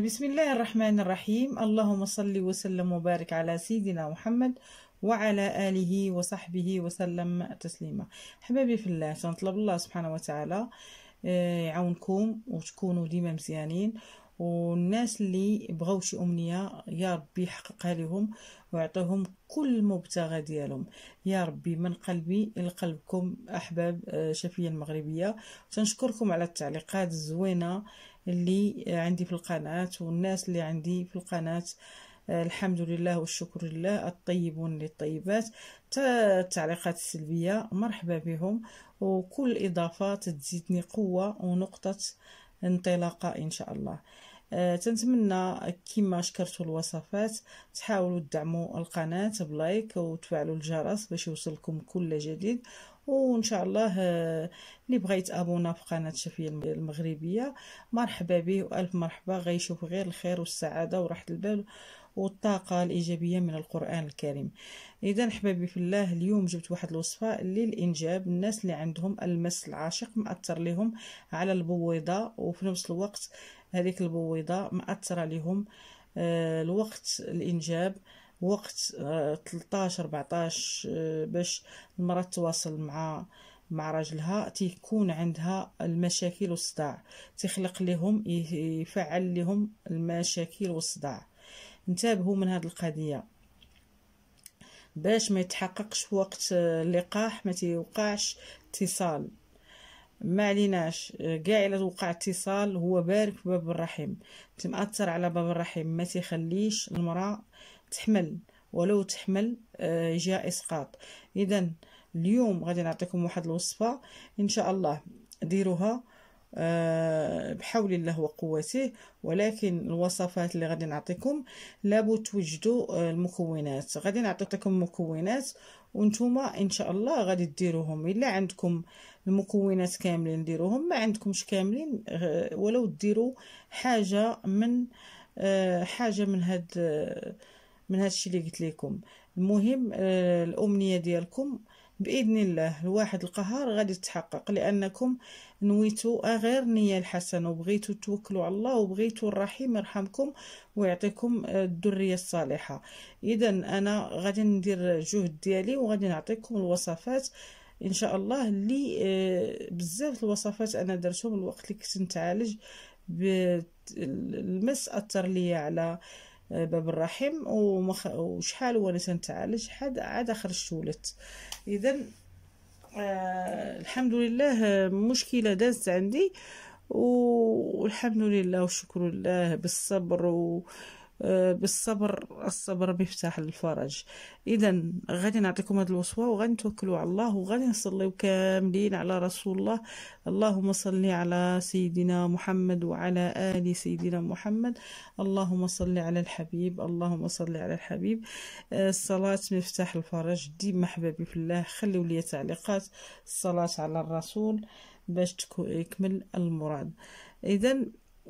بسم الله الرحمن الرحيم اللهم صل وسلم وبارك على سيدنا محمد وعلى آله وصحبه وسلم تسليما حبابي في الله تنطلب الله سبحانه وتعالى آه، يعاونكم وتكونوا ديما مزيانين والناس اللي بغاو شي امنيه يا ربي يحققها لهم ويعطيهم كل مبتغى ديالهم يا ربي من قلبي لقلبكم احباب آه، شفيه المغربيه تنشكركم على التعليقات الزوينه اللي عندي في القناة والناس اللي عندي في القناة آه، الحمد لله والشكر لله الطيبون للطيبات التعليقات السلبية مرحبا بهم وكل إضافة تزيدني قوة ونقطة انطلاقة إن شاء الله آه، تنتمنى كما شكرتوا الوصفات تحاولوا تدعموا القناة بلايك وتفعلوا الجرس باش يوصلكم كل جديد وان شاء الله اللي آه، بغى يتابونا في قناه شفيه المغربيه مرحبا به والف مرحبا غيشوف غير الخير والسعاده وراحه البال والطاقة الإيجابية من القرآن الكريم إذا حبابي في الله اليوم جبت واحد الوصفة للإنجاب الناس اللي عندهم المس العاشق مأثر لهم على البويضة وفي نفس الوقت هذيك البويضة مأثرة لهم آه، الوقت الإنجاب وقت 13 آه، 14 آه، باش المراه تواصل مع مع راجلها تيكون عندها المشاكل والصداع تخلق لهم يفعل لهم المشاكل والصداع انتبهوا من هذه القضيه باش ما يتحققش وقت آه، اللقاح ما تيوقعش اتصال ما عليناش كاع الا وقع اتصال هو بارك باب الرحم تمأثر على باب الرحم ما تيخليش المراه تحمل ولو تحمل آه، جاء اسقاط اذا اليوم غادي نعطيكم واحد الوصفه ان شاء الله ديروها آه، بحول الله وقوته ولكن الوصفات اللي غادي نعطيكم لابد توجدوا آه، المكونات غادي نعطيكم مكونات وانتوما ان شاء الله غادي ديروهم الا عندكم المكونات كاملين ديروهم ما عندكمش كاملين ولو ديروا حاجه من حاجه من هاد من هادشي اللي قلت لكم المهم آه، الامنيه ديالكم باذن الله الواحد القهار غادي تتحقق لانكم نويتوا غير نيه الحسنه وبغيتوا توكلوا على الله وبغيتوا الرحيم يرحمكم ويعطيكم آه، الذريه الصالحه اذا انا غادي ندير جهد ديالي وغادي نعطيكم الوصفات ان شاء الله اللي آه، بزاف الوصفات انا درتهم الوقت اللي كنت نتعالج المس اثر ليا على آه، باب الرحم ومخ... وشحال وانا تنتعالج حد عاد خرجت ولدت اذا آه الحمد لله مشكله دازت عندي والحمد لله والشكر لله بالصبر و... بالصبر الصبر بيفتح الفرج اذا غادي نعطيكم هذه الوصفه وغادي نتوكلوا على الله وغادي نصليو كاملين على رسول الله اللهم صل على سيدنا محمد وعلى ال سيدنا محمد اللهم صل على الحبيب اللهم صل على الحبيب الصلاه مفتاح الفرج ديما احبابي في الله خليوا لي تعليقات الصلاه على الرسول باش تكون يكمل المراد اذا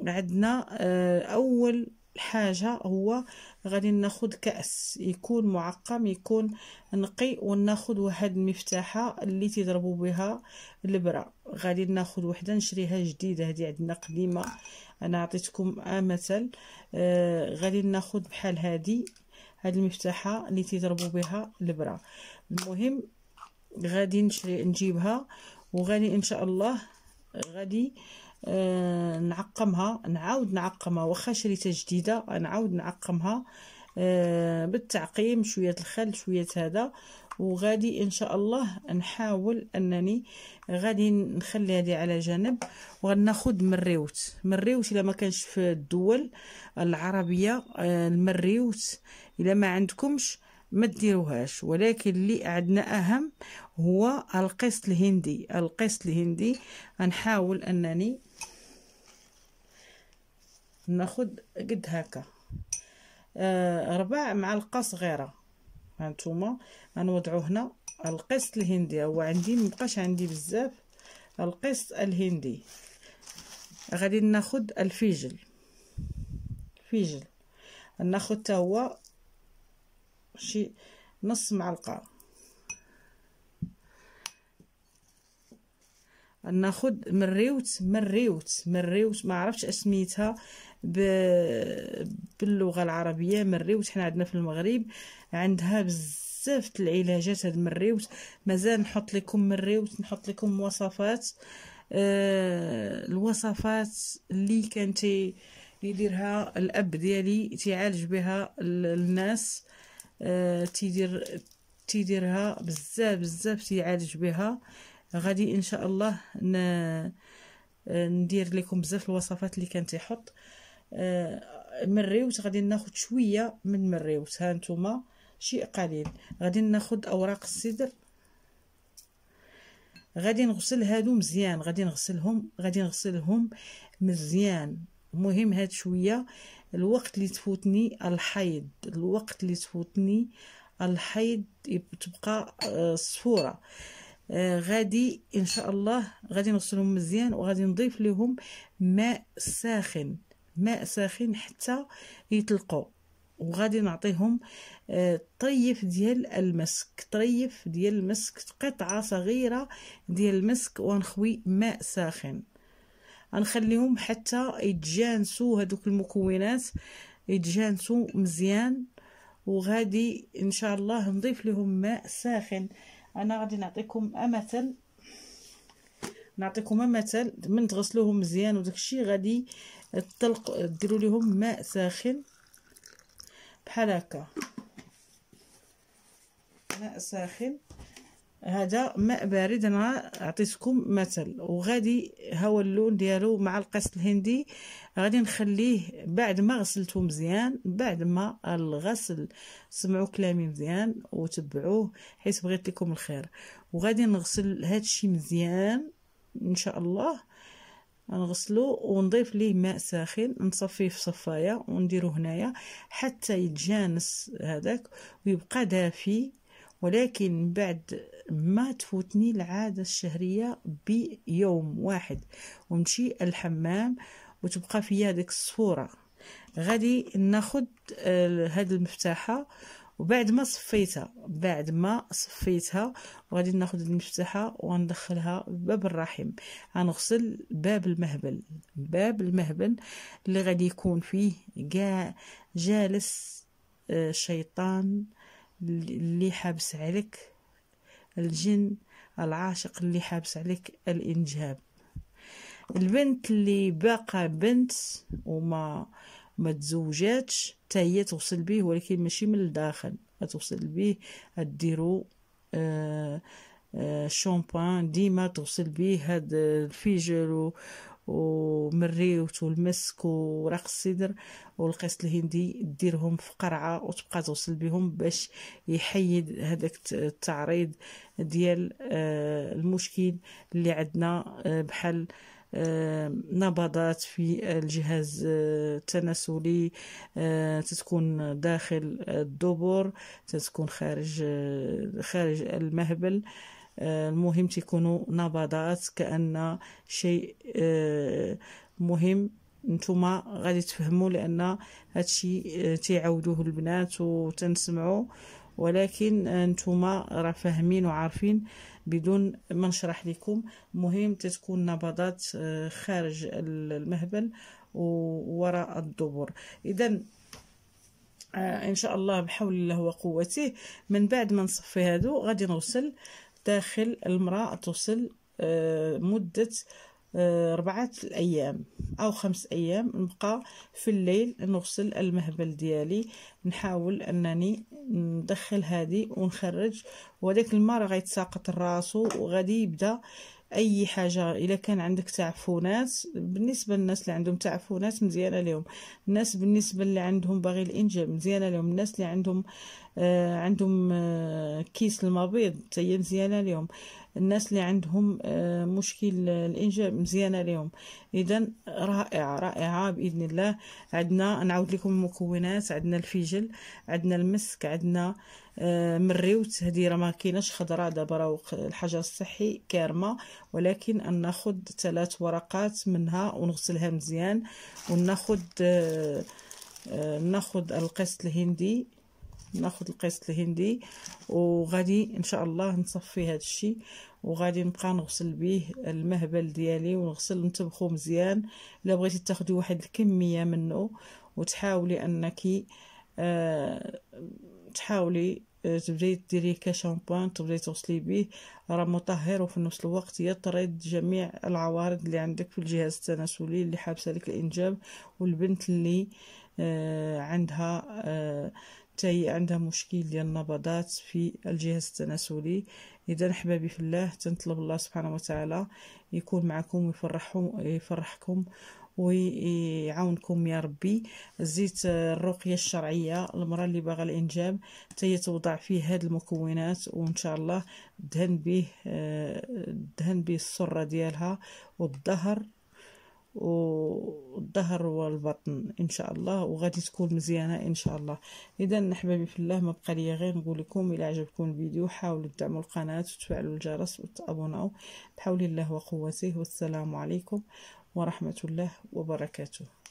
عندنا آه، اول الحاجة هو غادي ناخد كأس يكون معقم يكون نقي وناخد واحد المفتاحة اللي تضربوا بها البرة غادي ناخد وحدة نشريها جديدة هذه عندنا قديمة انا عطيتكم مثل آه غادي ناخد بحال هذه هاد المفتاحة اللي تضربوا بها البرة المهم غادي نشري نجيبها وغادي ان شاء الله غادي آه آه، نعقمها نعاود نعقمها واخا شريتها جديده نعاود نعقمها آه، بالتعقيم شويه الخل شويه هذا وغادي ان شاء الله نحاول انني غادي نخلي هذه على جنب وغناخذ مريوت مريوت الا ما كانش في الدول العربيه آه، المريوت الا ما عندكمش ما ديروهاش ولكن اللي عندنا اهم هو القسط الهندي القسط الهندي غنحاول انني ناخد قد هكا آه، ربع معلقه صغيره هانتوما غنوضعو هنا القسط الهندي هو عندي مبقاش عندي بزاف القسط الهندي غادي ناخد الفيجل الفيجل ناخد تا هو شي نص معلقه ناخد مريوت مريوت مريوت ما عرفتش اسميتها باللغه العربيه مريوت حنا عندنا في المغرب عندها بزاف العلاجات هاد المريوت مازال نحط لكم مريوت نحط لكم وصفات آه الوصفات اللي كان تي يديرها الاب ديالي تيعالج بها الناس آه تيدير تيديرها بزاف بزاف تيعالج بها غادي ان شاء الله ن... آه، ندير لكم بزاف الوصفات اللي كان تيحط آه، مريوت غادي ناخد شويه من مريوت ها نتوما شيء قليل غادي ناخد اوراق السدر غادي نغسل هادو مزيان غادي نغسلهم غادي نغسلهم مزيان مهم هاد شويه الوقت اللي تفوتني الحيض الوقت اللي تفوتني الحيض تبقى آه، صفوره آه، غادي ان شاء الله غادي نغسلهم مزيان وغادي نضيف لهم ماء ساخن ماء ساخن حتى يطلقوا وغادي نعطيهم آه، طريف ديال المسك طريف ديال المسك قطعه صغيره ديال المسك ونخوي ماء ساخن غنخليهم حتى يتجانسوا هذوك المكونات يتجانسوا مزيان وغادي ان شاء الله نضيف لهم ماء ساخن انا غادي نعطيكم امثل نعطيكم مثل من تغسلوهم مزيان وداكشي غادي تطلق ديروا لهم ماء ساخن بحال هكا ماء ساخن هذا ماء بارد انا عطيتكم مثل وغادي هو اللون ديالو مع القس الهندي غادي نخليه بعد ما غسلته مزيان بعد ما الغسل سمعوا كلامي مزيان وتبعوه حيت بغيت لكم الخير وغادي نغسل هذا الشيء مزيان ان شاء الله نغسلو ونضيف ليه ماء ساخن نصفيه في صفايه ونديرو هنايا حتى يتجانس هذاك ويبقى دافي ولكن بعد ما تفوتني العادة الشهرية بيوم واحد ونمشي الحمام وتبقى فيا هذيك الصورة غادي ناخد آه، هاد المفتاحة وبعد ما صفيتها بعد ما صفيتها وغادي ناخذ المفتاحه وندخلها باب الرحم غنغسل باب المهبل باب المهبل اللي غادي يكون فيه كاع جالس آه، الشيطان اللي حابس عليك الجن العاشق اللي حابس عليك الانجاب البنت اللي باقا بنت وما ما تزوجاتش حتى هي توصل به ولكن ماشي من الداخل توصل به غديرو آه, آه، ديما توصل به هاد الفيجر و ومريوت والمسك وراق السدر والقيس الهندي ديرهم في قرعه وتبقى توصل بهم باش يحيد هذاك التعريض ديال آه، المشكل اللي عندنا آه، بحال آه، نبضات في الجهاز آه، التناسلي آه، تتكون داخل الدبر تتكون خارج خارج المهبل المهم تيكونوا نبضات كأن شيء مهم نتوما غادي تفهموا لان هادشي تيعاودوه البنات وتنسمعوا ولكن نتوما راه فاهمين وعارفين بدون ما نشرح لكم مهم تتكون نبضات آه، خارج المهبل ووراء الدبر اذا آه، ان شاء الله بحول الله وقوته من بعد ما نصفي هادو غادي نوصل داخل المراه توصل آه، مده أربعة آه، الأيام أو خمس أيام نبقى في الليل نغسل المهبل ديالي نحاول أنني ندخل هذه ونخرج وذلك المرة راه غيتساقط راسو وغادي يبدا اي حاجه الا كان عندك تعفنات بالنسبه للناس اللي عندهم تعفنات مزيانه لهم الناس بالنسبه اللي عندهم باغي الانجاب مزيانه لهم الناس اللي عندهم آه عندهم آه كيس المبيض حتى هي مزيانه لهم الناس اللي عندهم آه، مشكل آه، الانجاب مزيانه لهم اذا رائعه رائعه باذن الله عندنا نعاود لكم المكونات عندنا الفجل عندنا المسك عندنا آه، مريوت هذه راه ما كايناش خضراء دابا راه الحجر الصحي كارمه ولكن ناخذ ثلاث ورقات منها ونغسلها مزيان وناخذ ناخذ القسط الهندي ناخذ القيس الهندي وغادي ان شاء الله نصفي هذا الشيء وغادي نبقى نغسل به المهبل ديالي ونغسل نطبخو مزيان الا بغيتي تاخدي واحد الكميه منه وتحاولي انك آه تحاولي آه، تبداي ديريه كشامبوان تبداي تغسلي به راه مطهر وفي نفس الوقت يطرد جميع العوارض اللي عندك في الجهاز التناسلي اللي حابسه لك الانجاب والبنت اللي آه عندها آه تاهي عندها مشكل ديال النبضات في الجهاز التناسلي اذا احبابي في الله تنطلب الله سبحانه وتعالى يكون معكم ويفرحكم يفرحكم ويعاونكم يا ربي زيت الرقية الشرعية المرأة اللي باغا الإنجاب حتى توضع فيه هاد المكونات وإن شاء الله دهن به آه، دهن به السرة ديالها والظهر والظهر والبطن ان شاء الله وغادي تكون مزيانه ان شاء الله اذا احبابي في الله ما بقى لي غير نقول لكم الى عجبكم الفيديو حاولوا تدعموا القناه وتفعلوا الجرس وتابوناو بحول الله وقوته والسلام عليكم ورحمه الله وبركاته